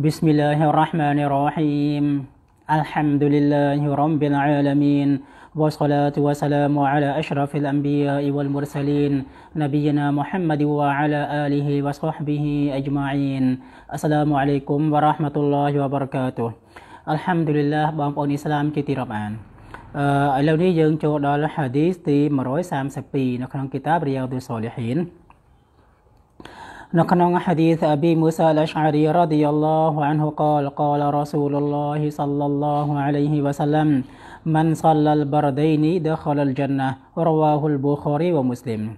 بسم الله الرحمن الرحيم الحمد لله رب العالمين والصلاة والسلام على أشرف الأنبياء والمرسلين نبينا محمد وعلى آله وصحبه أجمعين السلام عليكم ورحمة الله وبركاته الحمد لله كتير كتاب رياض الصالحين نقنع حديث أبي موسى الأشعري رضي الله عنه قال قال رسول الله صلى الله عليه وسلم من صلى البردين دخل الجنة رواه البخاري ومسلم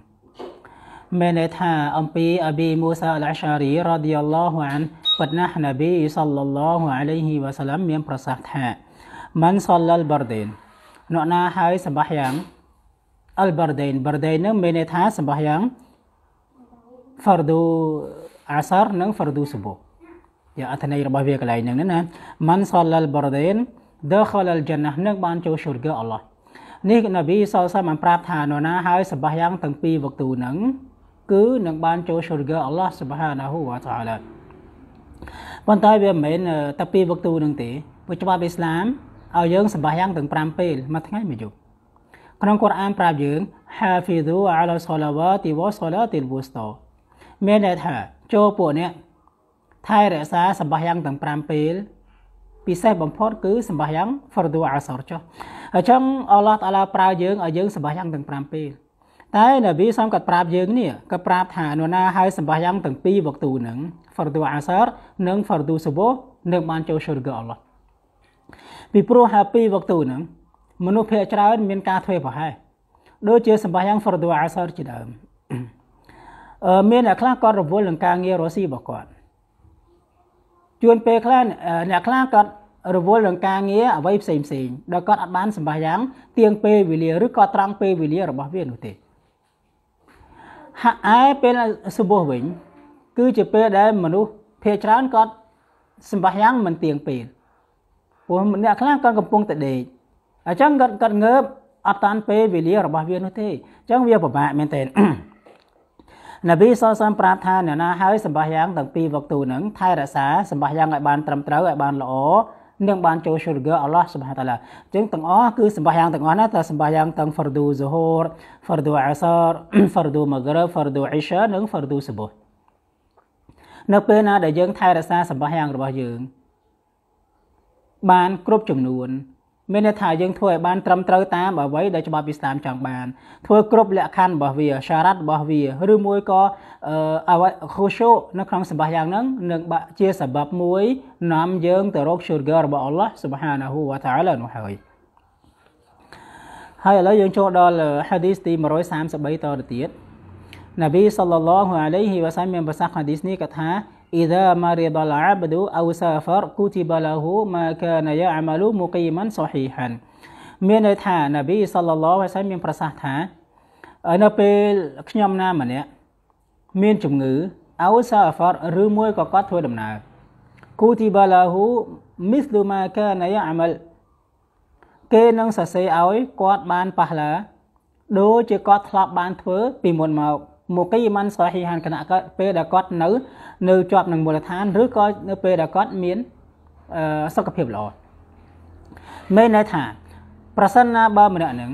من اتحى أمبي أبي موسى الأشعري رضي الله عنه فتنح نبي صلى الله عليه وسلم من برسحتها من صلى البردين نقنا هاي سبحيان البردين بردين من اتحى سبحيان ហ្វារឌូអាសារនិងហ្វារឌូស៊ូបូយ៉ាងអត្ថន័យរបស់វាកន្លែងហ្នឹងណាម៉ាន់សលាល់បរដេនដខលលចាណះនឹងបានចូលឈូរហ្គាអល់ឡោះនេះនប៊ីសលសាបានប្រាប់ថានរណាហើយសបាយ៉ាងទាំងពីរវកទូហ្នឹងគឺនឹងបានចូលឈូរហ្គាអល់ឡោះសុបហានាហ៊ូវតាឡាប៉ុន្តែវាមិនមែនតែពីរវកទូហ្នឹងទេព្រោះច្បាប់អ៊ីស្លាមឲ្យយើងសបាយ៉ាងទាំង5ពេលមួយថ្ងៃមួយយប់ក្នុងកូរ៉ានប្រាប់យើងហាហ្វីឌូអាឡាសឡាវ៉ាទីវ៉ាសឡាទីលវូស្តោមានន័យថាចូលពួកអ្នកថែរក្សាសម្បាយ៉ាងទាំង5ពេលពិសេសបំផុត គឺសម្បាយ៉ាង fardu asr ចុះអញ្ចឹងអល់ឡោះតាឡាប្រើយើងឲ្យយើងសម្បាយ៉ាងទាំង5ពេលតែនប៊ីសំគាត់ប្រាប់យើងនេះគាត់ប្រាប់ថានរណាហើយសម្បាយ៉ាងទាំងពីរវកទូនឹង fardu asr និង fardu subuh នឹងបានចូលសុរហ្គាអល់ឡោះពីព្រោះហើយពីរវកទូនឹងមនុស្សភាគច្រើនមាន ការធ្វើប្រហែសដូចជាសម្បាយ៉ាង fardu asr ជាដើមមានអ្នកខ្លះគាត់រវល់នឹងការងាររស់ស៊ីរបស់គាត់ជួនពេលខ្លះអ្នកខ្លះគាត់រវល់នឹងការងារអ្វីផ្សេងផ្សេងដែលគាត់អាចបានសម្បាយ៉ាងទៀងពេលវេលាឬក៏ត្រង់ពេលវេលារបស់វានោះទេហាក់ឯពេលសុបោះវិញគឺជាពេលដែលមនុស្សភាគច្រើនគាត់សម្បាយ៉ាងមិនទៀងពេលព្រោះអ្នកខ្លះគាត់កំពុងតែដេកអញ្ចឹងគាត់គាត់ងើបអត់តាន់ពេលវេលារបស់វានោះទេអញ្ចឹងវាពិបាកមែនទែននប៊ីសសំប្រាប់ថាអ្នកណាហើយសម្បះយ៉ាងទាំងពីរវកទូនឹងថែរក្សាសម្បះយ៉ាងឲ្យបានត្រឹមត្រូវឲ្យបានល្អនឹងបានចូលសុរហ្គាអល់ឡោះសុបហាតាឡាអញ្ចឹងទាំងអស់គឺសម្បះយ៉ាងទាំងអស់ណាតែសម្បះយ៉ាងទាំង fardu zuhur fardu asar fardu maghrib fardu isha និង fardu subuh នៅពេលណាដែលយើងថែរក្សាសម្បះយ៉ាងរបស់យើងបានគ្រប់ចំនួនមានន័យថាយើងធ្វើឲ្យបាន ត្រឹមត្រូវតាមអ្វីដែលច្បាប់អ៊ីស្លាមចង់បានធ្វើគ្រប់លក្ខខណ្ឌរបស់វា សារ៉ាត់របស់វាឬមួយក៏អវខូសូនៅក្នុងសម្បាយ៉ាងហ្នឹងនឹងបាក់ជាសបបមួយ នាំយើងទៅរកឈូរហ្គើរបស់អល់ឡោះស៊ុបហានាហ៊ូវតាអាឡានោះហើយហើយឥឡូវយើងចូលដល់ហាឌីសទី133តទៅទៀតនប៊ីសល្លឡោះអាឡៃហ៊ីវ៉ាសាមមានប្រសាសន៍ហាឌីសនេះគាត់ថា إذا مرض العبد أو سافر كتب له ما كان يعمل مقيما صحيحا មានន័យថានប៊ីសល្លឡោះហើយមានប្រសាសន៍ថានៅពេលខ្ញុំណាម្នាក់មានជំងឺអោសាហ្វាត់ឬមួយក៏គាត់ធ្វើដំណើរគូទីបាឡាហ៊ូមីស្លូម៉ាកាណាយ៉ាអាមលគេនឹងសរសេរឲ្យគាត់បានប៉ះឡាដូចជាគាត់ធ្លាប់បានធ្វើពីមុនមកមូគីម៉ាន់សាហ៊ីហានគណៈគាត់ពេលដែលគាត់នៅនៅជាប់នឹងមូលដ្ឋានឬក៏នៅពេលដែលគាត់មានសុខភាពល្អមានន័យថា ប្រសិនណាបើម្នាក់នឹង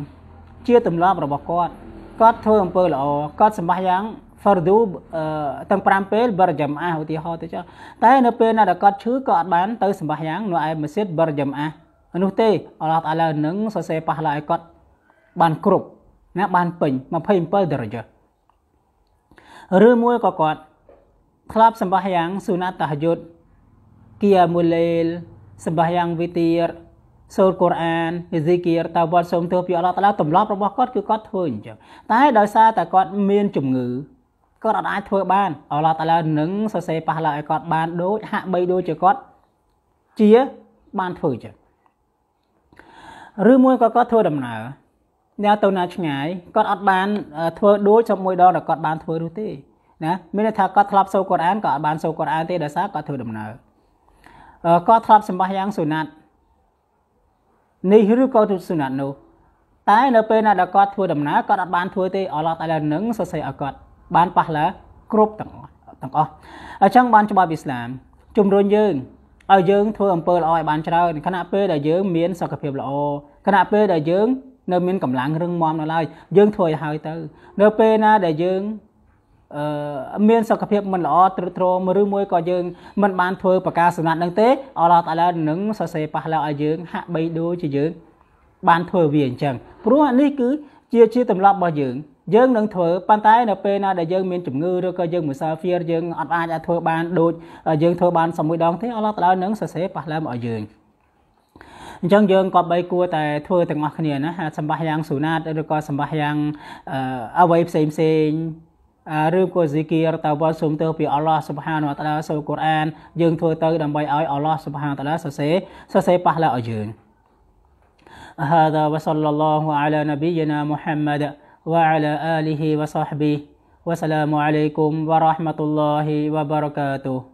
ជាទម្លាប់របស់គាត់គាត់ធ្វើអំពើល្អគាត់សម្បះយ៉ាង fardu ទាំង5ពេលបរិយមអាឧទាហរណ៍ទៅចុះតែនៅពេលណាដែលគាត់ឈឺក៏អត់បានទៅសម្បះយ៉ាងនៅឯមស្ជីតបរិយមអានោះទេអល់ឡោះតាឡានឹងសរសេរប៉ះឡាឲ្យគាត់បានគ្រប់ណាបានពេញ27ដរយ៉ាឬមួយក៏គាត់ធ្លាប់សម្បះយ៉ាងសុណាតហយុទ្ធគីមូលេលសម្បះយ៉ាងវិទីរសូត្រកូរ៉ានអេសេគៀលតើវត្តសូមទើបពីអល់ឡោះតាឡាទម្លាប់របស់គាត់គឺគាត់ធ្វើអញ្ចឹងតែដោយសារតែគាត់មានជំងឺគាត់អត់អាចធ្វើបានអល់ឡោះតាឡានឹងសរសេរប៉ះឡើឲ្យគាត់បាន ដូចហាក់បីដូចជាគាត់ជាបានធ្វើអញ្ចឹងឬមួយក៏គាត់ធ្វើដំណើរអ្នកទៅណាឆ្ងាយគាត់អត់បានធ្វើដូចជប់មួយដងគាត់បានធ្វើនោះទេណាមានន័យថាគាត់ធ្លាប់សូត្រកូរ៉ានក៏អត់បានសូត្រកូរ៉ានទេដោយសារគាត់ធ្វើដំណើរគាត់ធ្លាប់សម្បះយ៉ាងសុណាត់នេះឬក៏ទុសុណាត់នោះតែនៅពេលណាដែលគាត់ធ្វើដំណើរគាត់អត់បានធ្វើទេអល់ឡោះតែនឹងសរសេរឲ្យគាត់បានប៉ះឡាគ្រប់ទាំងអស់ទាំងអស់អញ្ចឹងបានច្បាប់អ៊ីស្លាម ជំរុញយើងឲ្យយើង ធ្វើអំពើល្អឲ្យបានច្រើនខណៈពេលដែលយើងមានសុខភាពល្អខណៈពេលដែលយើងនៅមានកម្លាំងរឹងមាំនៅឡើយយើងធ្វើឲ្យហើយទៅ នៅពេលណាដែលយើងអឺមានសុខភាពមិនល្អទ្រុឌទ្រោមឬមួយក៏យើងមិនបានធ្វើបកាសណាត់នឹងទេអល់ឡោះតាឡានឹងសរសេរប៉ះឡៅឲ្យយើងហាក់បីដូចជាយើង បានធ្វើវាអញ្ចឹងព្រោះនេះគឺជាជាទម្លាប់របស់យើងយើងនឹងធ្វើប៉ុន្តែនៅពេលណាដែលយើងមានជំងឺឬក៏យើងមិនសើហ្វៀរយើងអត់អាចធ្វើបានដូចយើងធ្វើបានសមួយដងទេអល់ឡោះតាឡានឹងសរសេរប៉ះឡៅមកឲ្យយើងអញ្ចឹងយើងក៏បីគួរតែធ្វើទាំងអស់គ្នាណាសម្បះយ៉ាងស៊ូណាតឬក៏សម្បះយ៉ាងអ្វីផ្សេងផ្សេងឬក៏ស៊ីគីរតាវ៉ាសូមទៅពីអល់ឡោះសុបហានវតាឡាសូលកូរ៉ានយើងធ្វើទៅដើម្បីឲ្យអល់ឡោះសុបហានវតាឡាសរសេរសរសេរប៉ះឡាឲ្យយើង هذا وصلى الله على نبينا محمد وعلى آله وصحبه والسلام عليكم ورحمة الله وبركاته